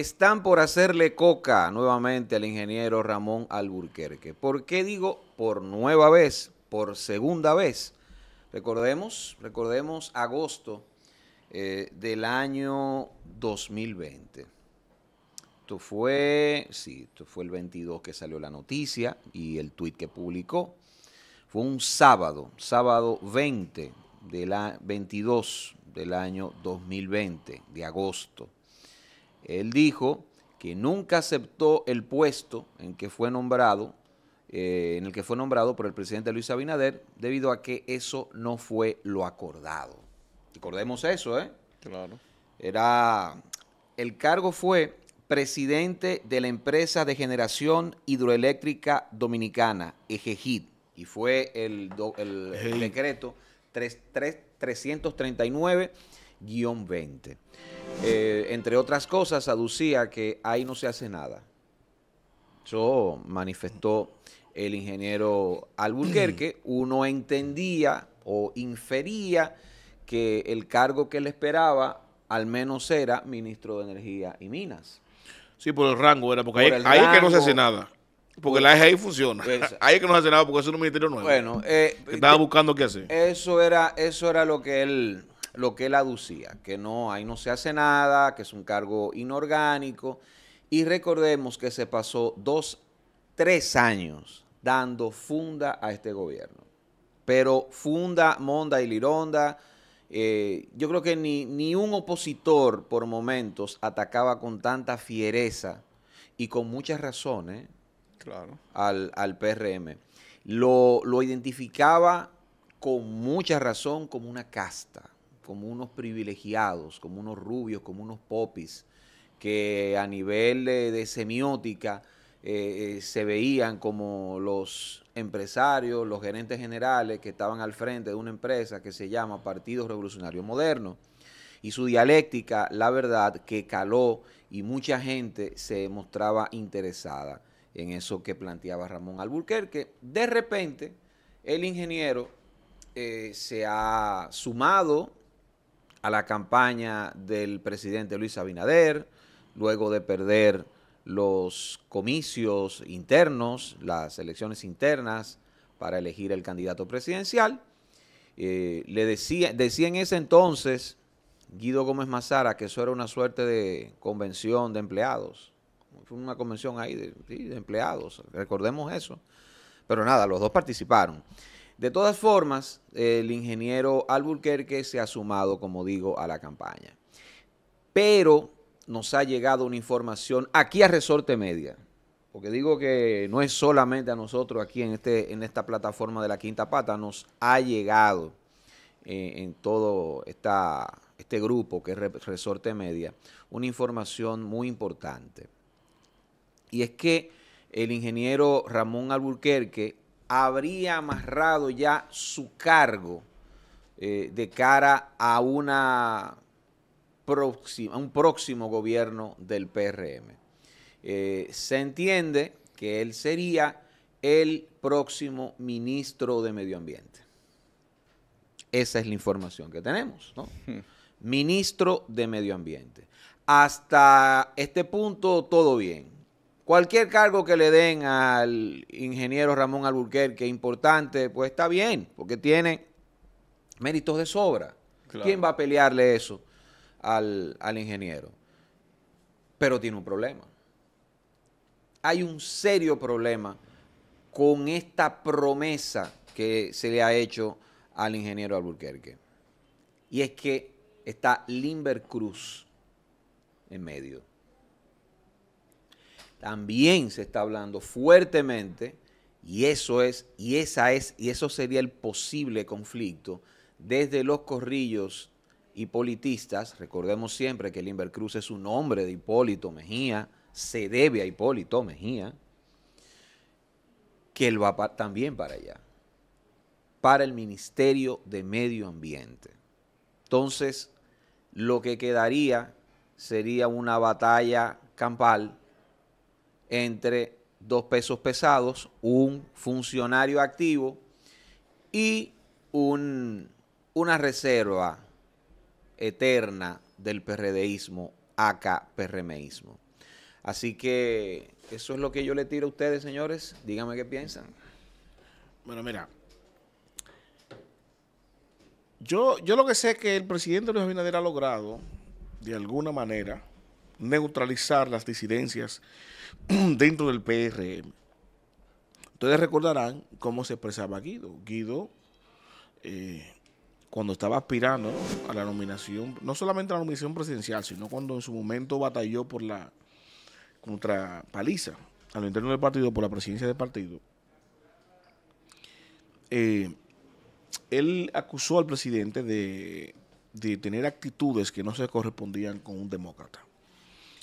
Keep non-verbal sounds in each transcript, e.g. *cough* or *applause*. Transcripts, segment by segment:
están por hacerle coca nuevamente al ingeniero Ramón Alburquerque. ¿Por qué digo por nueva vez, por segunda vez? Recordemos, recordemos agosto eh, del año 2020. Esto fue, sí, esto fue el 22 que salió la noticia y el tuit que publicó. Fue un sábado, sábado 20 de la 22 del año 2020 de agosto. Él dijo que nunca aceptó el puesto en que fue nombrado, eh, en el que fue nombrado por el presidente Luis Abinader, debido a que eso no fue lo acordado. Recordemos eso, ¿eh? Claro. Era, el cargo fue presidente de la empresa de generación hidroeléctrica dominicana, EGEGID, y fue el, decreto 339-20. Eh, entre otras cosas, aducía que ahí no se hace nada. Eso manifestó el ingeniero Albuquerque. *clears throat* Uno entendía o infería que el cargo que le esperaba al menos era ministro de Energía y Minas. Sí, por el rango era, porque ahí, es que no se hace nada. Porque la EGI funciona. Pues, *laughs* ahí es que no se hace nada porque es un ministerio nuevo. Bueno, eh, estaba buscando qué hacer. Eso era, eso era lo que él lo que él aducía, que no, ahí no se hace nada, que es un cargo inorgánico. Y recordemos que se pasó dos, tres años dando funda a este gobierno. Pero funda, monda y lironda. Eh, yo creo que ni, ni un opositor por momentos atacaba con tanta fiereza y con muchas razones al, al PRM. Lo, lo identificaba con mucha razón como una casta como unos privilegiados, como unos rubios, como unos popis, que a nivel de, semiótica eh, eh, se veían como los empresarios, los gerentes generales que estaban al frente de una empresa que se llama Partido Revolucionario Moderno. Y su dialéctica, la verdad, que caló y mucha gente se mostraba interesada en eso que planteaba Ramón Alburquerque. De repente, el ingeniero eh, se ha sumado a la campaña del presidente Luis Abinader, luego de perder los comicios internos, las elecciones internas para elegir el candidato presidencial. Eh, le decía, decía en ese entonces Guido Gómez Mazara que eso era una suerte de convención de empleados. Fue una convención ahí de empleados, recordemos eso. Pero nada, los dos participaron. De todas formas, el ingeniero Alburquerque se ha sumado, como digo, a la campaña. Pero nos ha llegado una información aquí a Resorte Media, porque digo que no es solamente a nosotros aquí en, este, en esta plataforma de la Quinta Pata, nos ha llegado eh, en todo este grupo que es Resorte Media una información muy importante. Y es que el ingeniero Ramón Alburquerque habría amarrado ya su cargo eh, de cara a una próxima, un próximo gobierno del PRM. Eh, se entiende que él sería el próximo ministro de Medio Ambiente. Esa es la información que tenemos, hmm. Ministro de Medio Ambiente. Hasta este punto todo bien. Cualquier cargo que le den al ingeniero Ramón Alburquerque, importante, pues está bien, porque tiene méritos de sobra. ¿Quién va a pelearle eso al, al ingeniero? Pero tiene un problema. Hay un serio problema con esta promesa que se le ha hecho al ingeniero Alburquerque. Y es que está Limber Cruz en medio también se está hablando fuertemente y eso es y esa es y eso sería el posible conflicto desde los corrillos y politistas, recordemos siempre que el Invercruz es un hombre de Hipólito Mejía, se debe a Hipólito Mejía, que él va también para allá, para el Ministerio de Medio Ambiente. Entonces, lo que quedaría sería una batalla campal entre dos pesos pesados, un funcionario activo y un, una reserva eterna del PRDismo, acá PRMismo. Así que eso es lo que yo le tiro a ustedes, señores. Díganme qué piensan. Bueno, mira. Yo, yo lo que sé es que el presidente Luis Abinader ha logrado, de alguna manera, neutralizar las disidencias *clears throat* dentro del PRM. Ustedes recordarán cómo se expresaba Guido. Guido, eh, cuando estaba aspirando a la nominación, no solamente a la nominación presidencial, sino cuando en su momento batalló por la contra Paliza, al interno del partido, por la presidencia del partido, eh, él acusó al presidente de tener actitudes que no se correspondían con un demócrata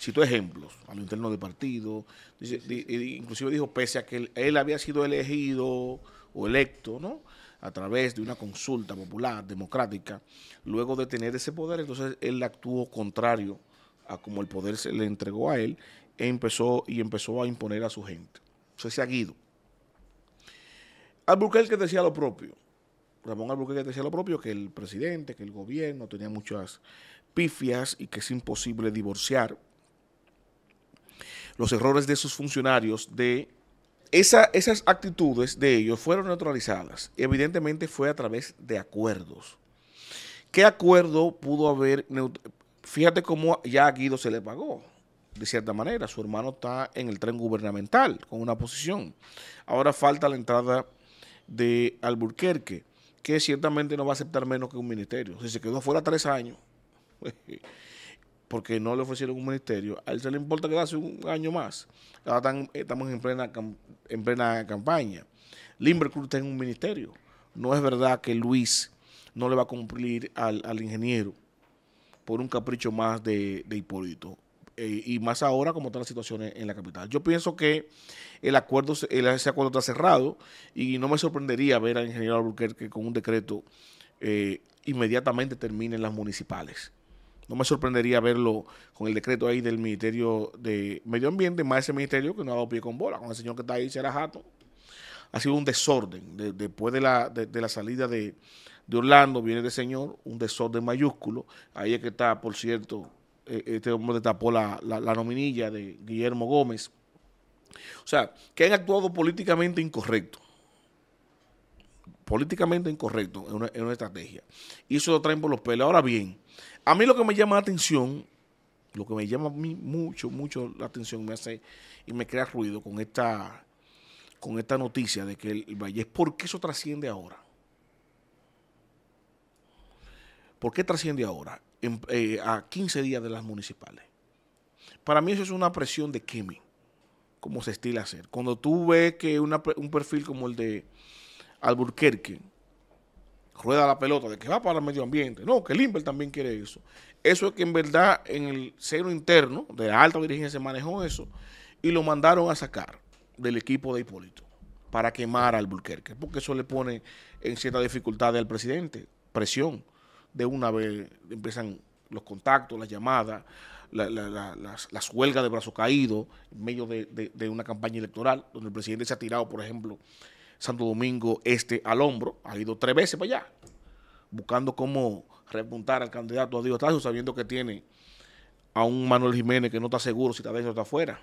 citó ejemplos a lo interno del partido, inclusive dijo, pese a que él, había sido elegido o electo, ¿no? a través de una consulta popular, democrática, luego de tener ese poder, entonces él actuó contrario a como el poder se le entregó a él e empezó, y empezó a imponer a su gente. Entonces se ha guido. Albuquerque decía lo propio. Ramón Albuquerque decía lo propio, que el presidente, que el gobierno tenía muchas pifias y que es imposible divorciar los errores de sus funcionarios de esas actitudes de ellos fueron neutralizadas. Evidentemente fue a través de acuerdos. ¿Qué acuerdo pudo haber? Fíjate cómo ya a Guido se le pagó, de cierta manera. Su hermano está en el tren gubernamental con una posición. Ahora falta la entrada de Alburquerque, que ciertamente no va a aceptar menos que un ministerio. Si se quedó fuera tres años, *laughs* pues, porque no le ofrecieron un ministerio. A él se le importa quedarse un año más. Ahora estamos en plena, en plena campaña. Limber Cruz está en un ministerio. No es verdad que Luis no le va a cumplir al, ingeniero por un capricho más de, Hipólito. Eh, y más ahora como están las situaciones en la capital. Yo pienso que el acuerdo, el, ese acuerdo está cerrado y no me sorprendería ver al ingeniero Albuquerque con un decreto eh, inmediatamente termine las municipales. No me sorprendería verlo con el decreto ahí del Ministerio de Medio Ambiente, más ese ministerio que no ha dado pie con bola, con el señor que está ahí, será jato. Ha sido un desorden. después de la, salida de, Orlando viene el señor, un desorden mayúsculo. Ahí es que está, por cierto, eh, este hombre tapó la, nominilla de Guillermo Gómez. O sea, que han actuado políticamente incorrecto. Políticamente incorrecto en una, en una estrategia. Y eso lo traen por los pelos. Ahora bien, a mí lo que me llama la atención, lo que me llama mucho, mucho la atención me hace y me crea ruido con esta, con esta noticia de que el, Valle, ¿por qué eso trasciende ahora? ¿Por qué trasciende ahora? Eh, a 15 días de las municipales. Para mí eso es una presión de Kemi, como se estila hacer. Cuando tú ves que un perfil como el de Alburquerque, rueda la pelota de que va para el medio ambiente. No, que limber también quiere eso. Eso es que en verdad en el seno interno de la alta dirigencia se manejó eso y lo mandaron a sacar del equipo de Hipólito para quemar al Bulquerque, porque eso le pone en cierta dificultad al presidente, presión. De una vez empiezan los contactos, las llamadas, la, la, las, huelgas de brazo caído en medio de una campaña electoral, donde el presidente se ha tirado, por ejemplo, Santo Domingo Este al hombro. Ha ido tres veces para allá, buscando cómo repuntar al candidato a Dios sabiendo que tiene a un Manuel Jiménez que no está seguro si está dentro o está afuera.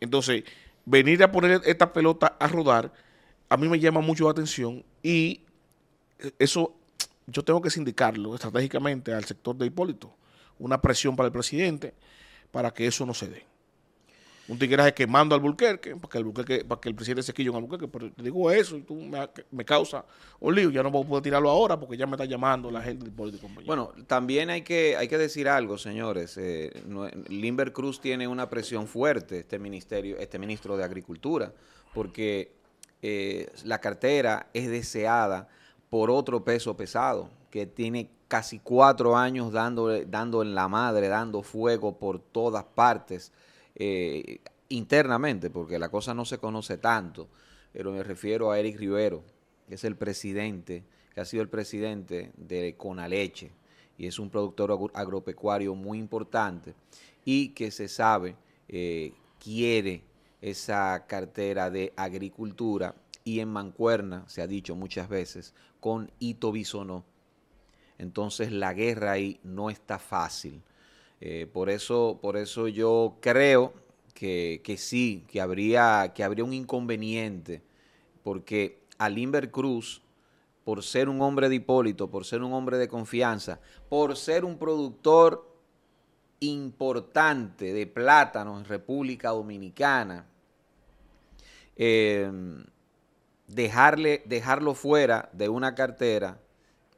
Entonces, venir a poner esta pelota a rodar, a mí me llama mucho la atención y eso yo tengo que sindicarlo estratégicamente al sector de Hipólito, una presión para el presidente para que eso no se dé un tigreaje quemando al Bulquerque, para que el, presidente se quille un Bulquerque, pero te digo eso y tú me, me, causa un lío, ya no puedo tirarlo ahora porque ya me está llamando la gente del político. Bueno, también hay que, hay que decir algo, señores, eh, Cruz tiene una presión fuerte, este ministerio, este ministro de Agricultura, porque eh, la cartera es deseada por otro peso pesado, que tiene casi cuatro años dando en la madre, dando fuego por todas partes, eh, internamente, porque la cosa no se conoce tanto, pero me refiero a Eric Rivero, que es el presidente, que ha sido el presidente de Conaleche, y es un productor agropecuario muy importante, y que se sabe eh, quiere esa cartera de agricultura y en Mancuerna, se ha dicho muchas veces, con Ito Bisonó. Entonces la guerra ahí no está fácil. Eh, por, eso, por eso yo creo que, sí, que habría, que habría un inconveniente, porque Alimber Cruz, por ser un hombre de Hipólito, por ser un hombre de confianza, por ser un productor importante de plátanos en República Dominicana, eh, dejarle, dejarlo fuera de una cartera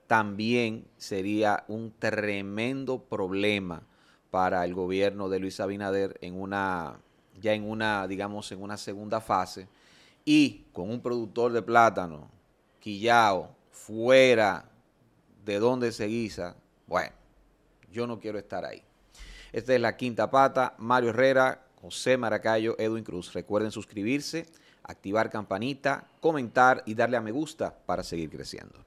también sería un tremendo problema para el gobierno de Luis Abinader en una, ya en una, digamos, en una segunda fase, y con un productor de plátano, Quillao, fuera de donde se guisa, bueno, yo no quiero estar ahí. Esta es la quinta pata, Mario Herrera, José Maracayo, Edwin Cruz. Recuerden suscribirse, activar campanita, comentar y darle a me gusta para seguir creciendo.